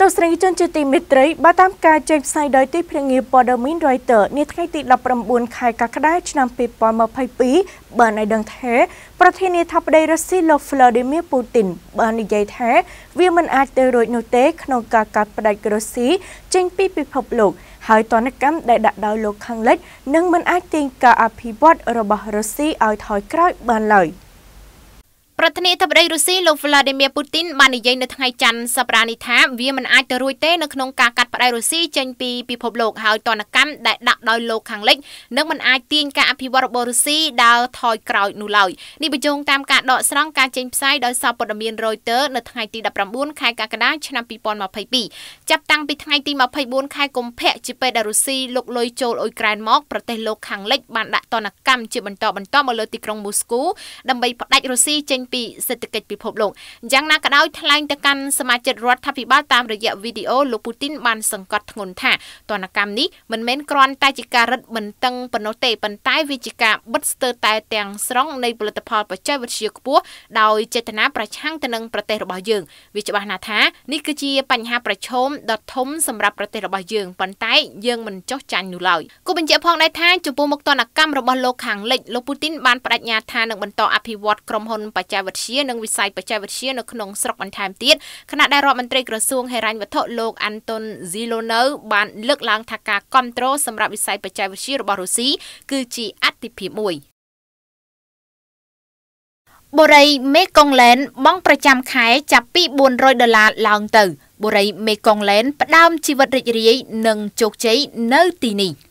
ទស្សនិកជនជាទីមេត្រីបើតាមការចេញផ្សាយដោយទីភ្នាក់ងារព័ត៌មាន Reuters នាថ្ងៃទី19ខែកក្កដាឆ្នាំ2022បានឲ្យដឹងថាប្រធានាធិបតីរុស្ស៊ីលោក Vladimir Putin បាននិយាយថាវាមិនអាចទៅរួចនោះទេក្នុងការកាត់ផ្តាច់រុស្ស៊ីចេញពីពិភពលោកហើយទណ្ឌកម្មដែលដាក់ដោយលោកខាងលិចនឹងមិនអាចទាញការអភិវឌ្ឍរបស់រុស្ស៊ីឲ្យថយក្រោយបានឡើយ។រដ្ឋាភិបាលបដីរុស្ស៊ីលោក Vladimir Putin បាននិយាយនៅថ្ងៃច័ន្ទសប្តាហ៍នេះថាវាមិនអាចទៅរួចទេនៅក្នុងការកាត់ផ្តាច់រុស្ស៊ីចេញពីពិភពលោកហើយតនកម្មដែលដាក់ដោយលោកខាងលិចនឹងមិនអាចទាញការអភិវឌ្ឍរបស់រុស្ស៊ីដើរថយក្រោយនោះឡើយនេះបញ្ជាក់តាមការដកស្រង់ការចេញផ្សាយដោយសារព័ត៌មាន Reuters នៅថ្ងៃទី19ខែកក្កដាឆ្នាំ2022ចាប់តាំងពីថ្ងៃទី24ខែកុម្ភៈជាពេលដែលរុស្ស៊ីលុកលុយចូលអ៊ុយក្រែនមកប្រទេសលោកខាងលិចបានដាក់តនកម្មជាបន្តបន្ទាប់មកលើទីក្រុងមូស្គូ ដើម្បីផ្តាច់រុស្ស៊ីចេញពីពីសេដ្ឋកិច្ចពិភពលោកយ៉ាងណាក៏ដោយថ្លែងទៅកាន់សមាជិករដ្ឋាភិបាលតាមរយៈវីដេអូលោកពូទីនបាន សង្កត់ធ្ងន់ថាទណ្ឌកម្មនេះមិនមែនគ្រាន់តែជាការរឹតបន្តឹងប៉ុណ្ណោះទេប៉ុន្តែវាជាការបិទស្ទើរតែទាំងស្រុងនៃផលិតផល បច្ចេកវិទ្យាខ្ពស់ដោយចេតនាប្រឆាំងទៅនឹងប្រទេសរបស់យើងវាច្បាស់ណាស់ថានេះគឺជា បញ្ហាប្រឈមដ៏ធំសម្រាប់ប្រទេសរបស់យើងប៉ុន្តែយើងមិនចោះចាញ់នោះឡើយគូបញ្ជាក់ផងដែរថាចំពោះមុខទណ្ឌកម្មរបស់លោកខាងលិចលោកពូទីនបានបដិញ្ញាថានឹងបន្តអភិវឌ្ឍក្រុមហ៊ុនបច្ចេកយវិទ្យានិងវិស័យបច្ចេកវិទ្យានៅក្នុងស្រុកបន្ថែមទៀតគណៈដែលរដ្ឋមន្ត្រីក្រសួងហិរញ្ញវត្ថុលោកអាន់តុនស៊ីឡូណូបានលើកឡើង ថាការគ្រប់គ្រងសម្រាប់វិស័យបច្ចេកវិទ្យារបស់រុស្ស៊ីគឺជាអតិភិបមួយបុរីមេកុងឡែនបង់ប្រចាំខែចាប់ពី400ដុល្លារឡើងទៅបុរីមេកុងឡែនផ្ដើមជីវិតរីករាយនិងជោគជ័យនៅទីនេះ